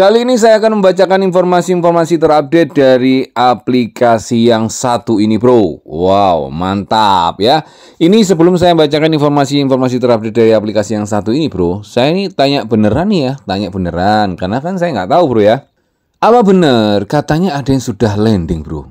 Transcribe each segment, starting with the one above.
Kali ini saya akan membacakan informasi-informasi terupdate dari aplikasi yang satu ini bro Wow mantap ya Ini sebelum saya membacakan informasi-informasi terupdate dari aplikasi yang satu ini bro Saya ini tanya beneran nih ya Tanya beneran Karena kan saya nggak tahu bro ya Apa bener katanya ada yang sudah landing bro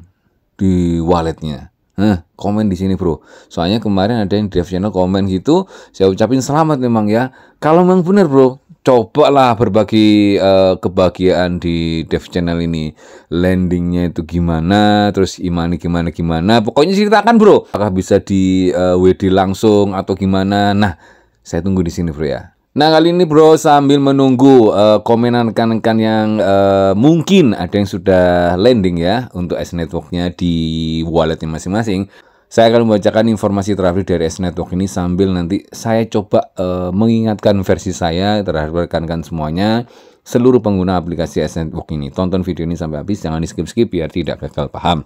Di walletnya Nah, komen di sini bro. Soalnya kemarin ada yang di channel komen gitu, saya ucapin selamat memang ya. Kalau memang benar bro, Coba lah berbagi uh, kebahagiaan di Dev Channel ini. Landingnya itu gimana, terus imani gimana gimana. Pokoknya ceritakan bro, apakah bisa di uh, eh, WD langsung atau gimana. Nah, saya tunggu di sini bro ya. Nah kali ini bro sambil menunggu uh, komenan rekan-rekan yang uh, mungkin ada yang sudah landing ya untuk S Networknya di walletnya masing-masing saya akan membacakan informasi terakhir dari S Network ini sambil nanti saya coba uh, mengingatkan versi saya terhadap rekan-rekan semuanya seluruh pengguna aplikasi S Network ini. Tonton video ini sampai habis, jangan di skip-skip biar tidak gagal paham.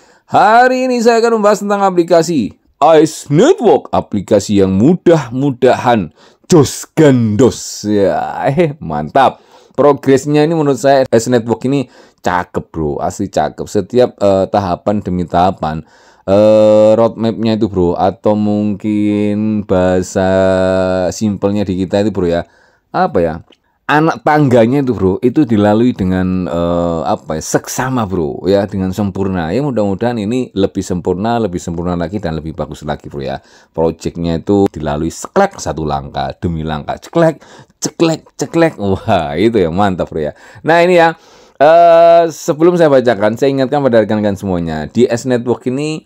Hari ini saya akan membahas tentang aplikasi Ice Network, aplikasi yang mudah-mudahan jos gandos. Ya, eh, mantap. Progresnya ini menurut saya Ice Network ini cakep, Bro. Asli cakep. Setiap uh, tahapan demi tahapan uh, roadmapnya itu, Bro, atau mungkin bahasa simpelnya di kita itu, Bro ya. Apa ya? anak tangganya itu bro itu dilalui dengan uh, apa ya seksama bro ya dengan sempurna ya mudah-mudahan ini lebih sempurna lebih sempurna lagi dan lebih bagus lagi bro ya projectnya itu dilalui seklek satu langkah demi langkah ceklek ceklek ceklek wah itu ya mantap bro ya nah ini ya uh, sebelum saya bacakan saya ingatkan pada rekan-rekan semuanya di S Network ini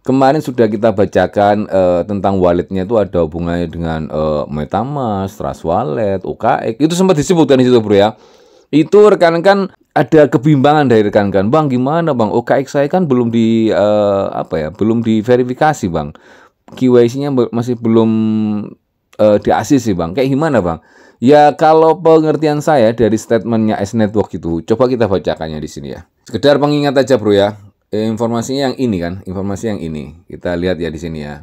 Kemarin sudah kita bacakan uh, tentang walletnya itu ada hubungannya dengan uh, MetaMask, Trust Wallet, OKX. Itu sempat disebutkan di situ, Bro ya. Itu rekan-rekan kan ada kebimbangan dari rekan-rekan. Bang, gimana, Bang? OKX saya kan belum di uh, apa ya? Belum diverifikasi, Bang. KYC-nya masih belum uh, diasis sih, Bang. Kayak gimana, Bang? Ya kalau pengertian saya dari statementnya S Network itu, coba kita bacakannya di sini ya. Sekedar pengingat aja, Bro ya Eh, informasinya yang ini kan, informasi yang ini. Kita lihat ya di sini ya.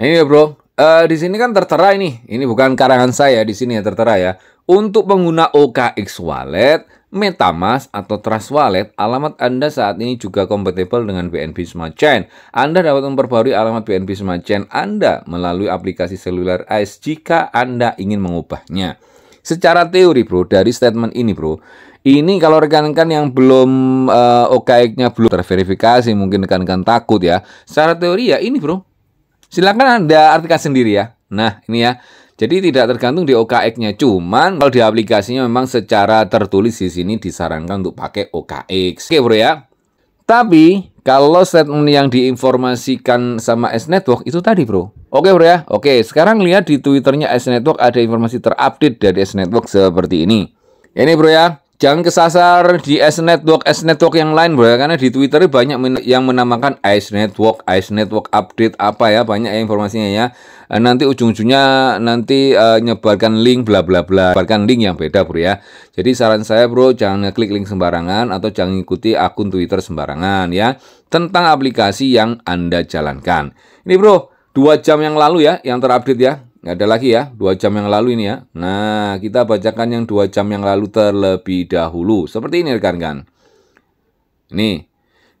Nah, ini ya bro, uh, di sini kan tertera ini. Ini bukan karangan saya di sini ya tertera ya. Untuk pengguna OKX Wallet, MetaMask atau Trust Wallet, alamat Anda saat ini juga kompatibel dengan BNB Smart Chain. Anda dapat memperbarui alamat BNB Smart Chain Anda melalui aplikasi seluler AS jika Anda ingin mengubahnya. Secara teori bro, dari statement ini bro, ini kalau rekan-rekan yang belum uh, eh, OKX-nya belum terverifikasi, mungkin rekan-rekan takut ya. Secara teori ya ini bro, Silahkan anda artikan sendiri ya. Nah ini ya. Jadi tidak tergantung di OKX-nya, cuman kalau di aplikasinya memang secara tertulis di sini disarankan untuk pakai OKX. Oke bro ya. Tapi kalau statement yang diinformasikan sama S Network itu tadi bro. Oke bro ya. Oke sekarang lihat di Twitternya S Network ada informasi terupdate dari S Network seperti ini. Ini bro ya. Jangan kesasar di S Network, S Network yang lain, bro. Ya. Karena di Twitter banyak yang menamakan Ice Network, Ice Network update apa ya, banyak ya informasinya ya. Eh, nanti ujung-ujungnya nanti uh, nyebarkan link bla bla bla, nyebarkan link yang beda, bro ya. Jadi saran saya, bro, jangan klik link sembarangan atau jangan ikuti akun Twitter sembarangan ya tentang aplikasi yang Anda jalankan. Ini, bro, dua jam yang lalu ya, yang terupdate ya. Nggak ada lagi ya, dua jam yang lalu ini ya. Nah, kita bacakan yang dua jam yang lalu terlebih dahulu. Seperti ini rekan-rekan. Nih,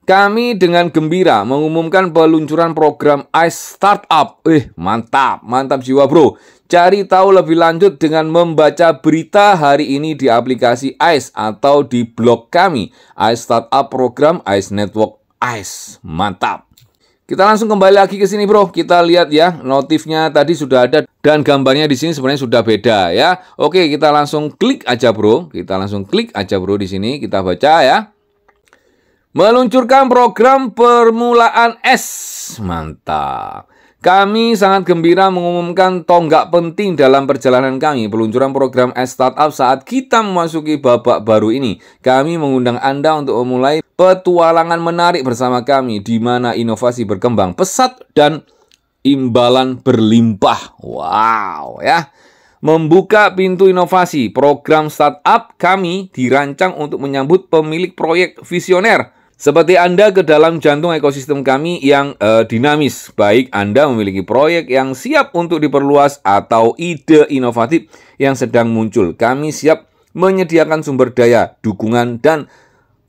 kami dengan gembira mengumumkan peluncuran program ICE Startup. Eh, mantap, mantap jiwa bro. Cari tahu lebih lanjut dengan membaca berita hari ini di aplikasi ICE atau di blog kami. ICE Startup Program ICE Network ICE. Mantap. Kita langsung kembali lagi ke sini, Bro. Kita lihat ya, notifnya tadi sudah ada dan gambarnya di sini sebenarnya sudah beda ya. Oke, kita langsung klik aja, Bro. Kita langsung klik aja, Bro, di sini kita baca ya. Meluncurkan program permulaan S. Mantap. Kami sangat gembira mengumumkan tonggak penting dalam perjalanan kami, peluncuran program S Startup saat kita memasuki babak baru ini. Kami mengundang Anda untuk memulai petualangan menarik bersama kami, di mana inovasi berkembang pesat dan imbalan berlimpah. Wow, ya. Membuka pintu inovasi, program startup kami dirancang untuk menyambut pemilik proyek visioner seperti Anda ke dalam jantung ekosistem kami yang eh, dinamis, baik Anda memiliki proyek yang siap untuk diperluas atau ide inovatif yang sedang muncul. Kami siap menyediakan sumber daya, dukungan, dan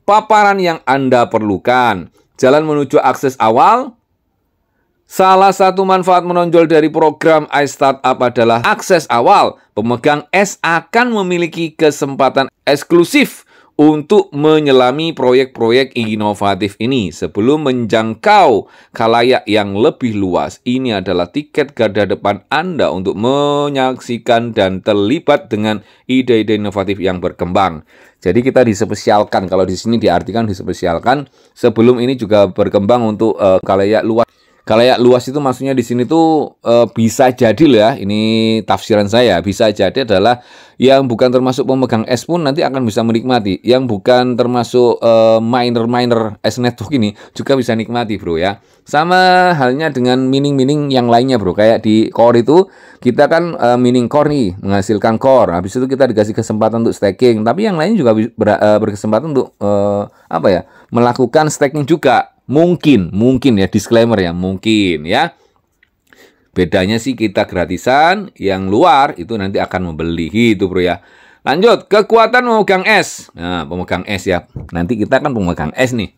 paparan yang Anda perlukan. Jalan menuju akses awal Salah satu manfaat menonjol dari program iStartup adalah akses awal. Pemegang S akan memiliki kesempatan eksklusif untuk menyelami proyek-proyek inovatif ini sebelum menjangkau kalayak yang lebih luas. Ini adalah tiket garda depan Anda untuk menyaksikan dan terlibat dengan ide-ide inovatif yang berkembang. Jadi kita dispesialkan kalau di sini diartikan dispesialkan sebelum ini juga berkembang untuk uh, eh, kalayak luas. Kalau Kalayak luas itu maksudnya di sini tuh e, bisa jadi loh ya. Ini tafsiran saya bisa jadi adalah yang bukan termasuk pemegang S pun nanti akan bisa menikmati. Yang bukan termasuk e, eh, miner miner S network ini juga bisa nikmati bro ya. Sama halnya dengan mining mining yang lainnya bro. Kayak di core itu kita kan e, mining core nih menghasilkan core. Habis itu kita dikasih kesempatan untuk staking. Tapi yang lain juga ber, e, berkesempatan untuk e, apa ya melakukan staking juga Mungkin, mungkin ya disclaimer ya, mungkin ya. Bedanya sih kita gratisan, yang luar itu nanti akan membeli itu bro ya. Lanjut, kekuatan pemegang S. Nah, pemegang S ya. Nanti kita kan pemegang S nih.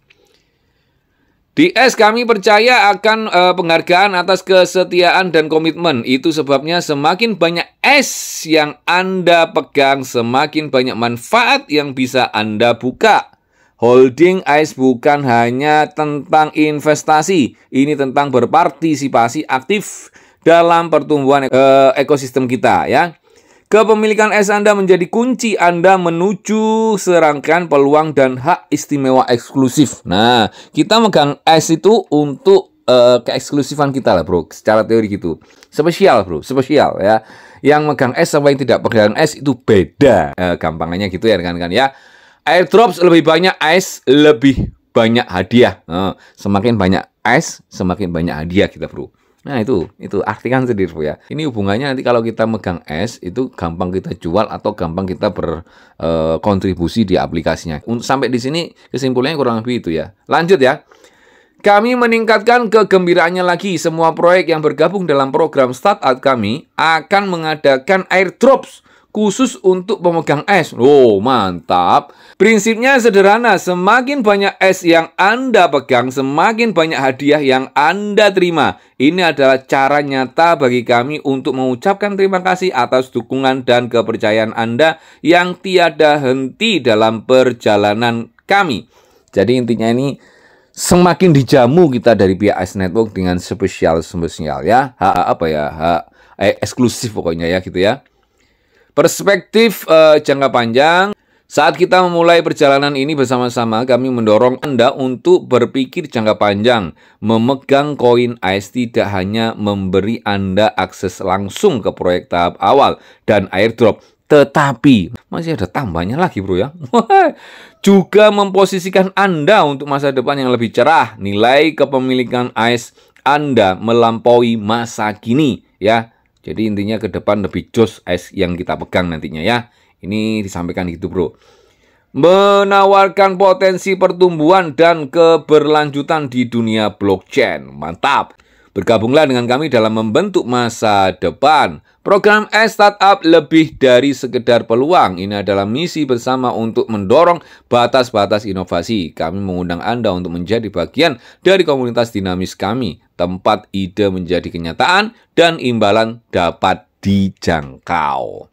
Di S kami percaya akan e, penghargaan atas kesetiaan dan komitmen. Itu sebabnya semakin banyak S yang Anda pegang, semakin banyak manfaat yang bisa Anda buka. Holding ICE bukan hanya tentang investasi, ini tentang berpartisipasi aktif dalam pertumbuhan e ekosistem kita ya. Kepemilikan S Anda menjadi kunci Anda menuju serangkaian peluang dan hak istimewa eksklusif. Nah, kita megang S itu untuk e keeksklusifan kita lah bro secara teori gitu spesial bro spesial ya yang megang S sama yang tidak pegang S itu beda e eh, gampangnya gitu ya rekan-rekan ya airdrops lebih banyak ice lebih banyak hadiah nah, semakin banyak ice semakin banyak hadiah kita bro Nah itu, itu artikan sendiri bro ya. Ini hubungannya nanti kalau kita megang es itu gampang kita jual atau gampang kita berkontribusi eh, e, di aplikasinya. untuk Sampai di sini kesimpulannya kurang lebih itu ya. Lanjut ya. Kami meningkatkan kegembiraannya lagi. Semua proyek yang bergabung dalam program startup kami akan mengadakan airdrops khusus untuk pemegang es. Oh, mantap. Prinsipnya sederhana, semakin banyak es yang Anda pegang, semakin banyak hadiah yang Anda terima. Ini adalah cara nyata bagi kami untuk mengucapkan terima kasih atas dukungan dan kepercayaan Anda yang tiada henti dalam perjalanan kami. Jadi intinya ini semakin dijamu kita dari pihak S Network dengan spesial spesial ya. ha, apa ya? ha, eh, eksklusif pokoknya ya gitu ya. Perspektif eh, jangka panjang saat kita memulai perjalanan ini bersama-sama, kami mendorong Anda untuk berpikir jangka panjang. Memegang koin AIS tidak hanya memberi Anda akses langsung ke proyek tahap awal dan airdrop, tetapi masih ada tambahnya lagi bro ya. Juga memposisikan Anda untuk masa depan yang lebih cerah. Nilai kepemilikan AIS Anda melampaui masa kini ya. Jadi intinya ke depan lebih jos es yang kita pegang nantinya ya. Ini disampaikan gitu bro. Menawarkan potensi pertumbuhan dan keberlanjutan di dunia blockchain. Mantap. Bergabunglah dengan kami dalam membentuk masa depan. Program S startup lebih dari sekedar peluang. Ini adalah misi bersama untuk mendorong batas-batas inovasi. Kami mengundang Anda untuk menjadi bagian dari komunitas dinamis kami, tempat ide menjadi kenyataan dan imbalan dapat dijangkau.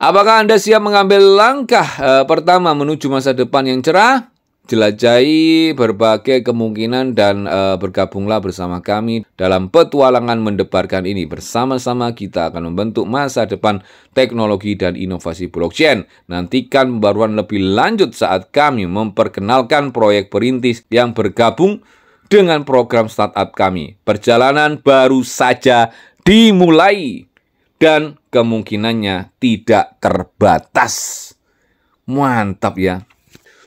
Apakah Anda siap mengambil langkah e, pertama menuju masa depan yang cerah? Jelajahi berbagai kemungkinan dan e, bergabunglah bersama kami dalam petualangan mendebarkan ini. Bersama-sama kita akan membentuk masa depan teknologi dan inovasi blockchain. Nantikan pembaruan lebih lanjut saat kami memperkenalkan proyek perintis yang bergabung dengan program startup kami. Perjalanan baru saja dimulai dan kemungkinannya tidak terbatas. Mantap ya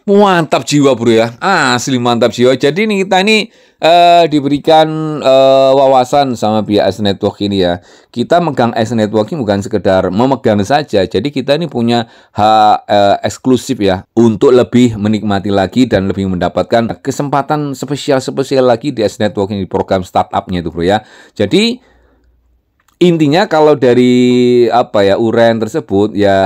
mantap jiwa bro ya asli mantap jiwa jadi nih kita ini uh, diberikan uh, wawasan sama pihak S Network ini ya kita megang S Network ini bukan sekedar memegang saja jadi kita ini punya hak uh, eksklusif ya untuk lebih menikmati lagi dan lebih mendapatkan kesempatan spesial-spesial lagi di S Network ini di program startupnya itu bro ya jadi intinya kalau dari apa ya uraian tersebut ya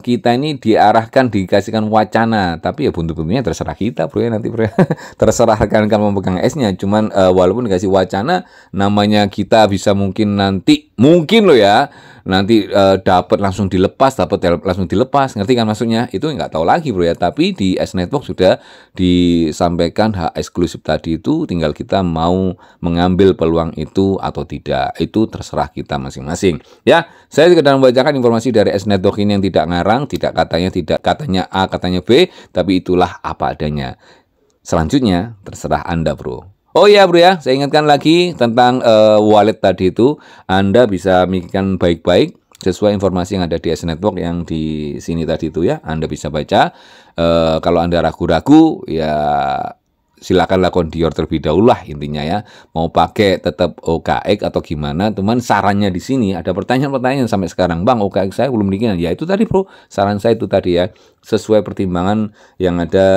kita ini diarahkan dikasihkan wacana tapi ya buntu buntunya terserah kita bro ya nanti bro ya. terserah rekan kan memegang esnya cuman uh, walaupun dikasih wacana namanya kita bisa mungkin nanti mungkin lo ya nanti e, eh, dapat langsung dilepas, dapat langsung dilepas, ngerti kan maksudnya? Itu nggak tahu lagi bro ya. Tapi di S Network sudah disampaikan hak eksklusif tadi itu, tinggal kita mau mengambil peluang itu atau tidak. Itu terserah kita masing-masing. Ya, saya sekedar membacakan informasi dari S Network ini yang tidak ngarang, tidak katanya tidak katanya A, katanya B, tapi itulah apa adanya. Selanjutnya terserah Anda bro. Oh iya bro ya, saya ingatkan lagi tentang uh, wallet tadi itu. Anda bisa mikirkan baik-baik sesuai informasi yang ada di S Network yang di sini tadi itu ya. Anda bisa baca. Uh, kalau Anda ragu-ragu ya silakan lakukan dior terlebih dahulu lah intinya ya. Mau pakai tetap OKX atau gimana? Cuman sarannya di sini ada pertanyaan-pertanyaan sampai sekarang, Bang, OKX saya belum dikenal Ya itu tadi, Bro. Saran saya itu tadi ya sesuai pertimbangan yang ada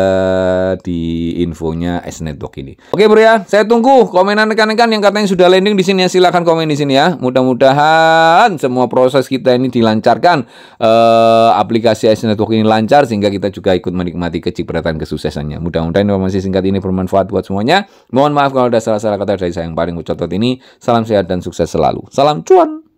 di infonya S Network ini. Oke bro ya, saya tunggu komenan rekan-rekan yang katanya sudah landing di sini ya silakan komen di sini ya. Mudah-mudahan semua proses kita ini dilancarkan, eh, aplikasi S Network ini lancar sehingga kita juga ikut menikmati kecipratan kesuksesannya. Mudah-mudahan informasi singkat ini bermanfaat buat semuanya. Mohon maaf kalau ada salah-salah kata dari saya yang paling ucapkan ini. Salam sehat dan sukses selalu. Salam cuan.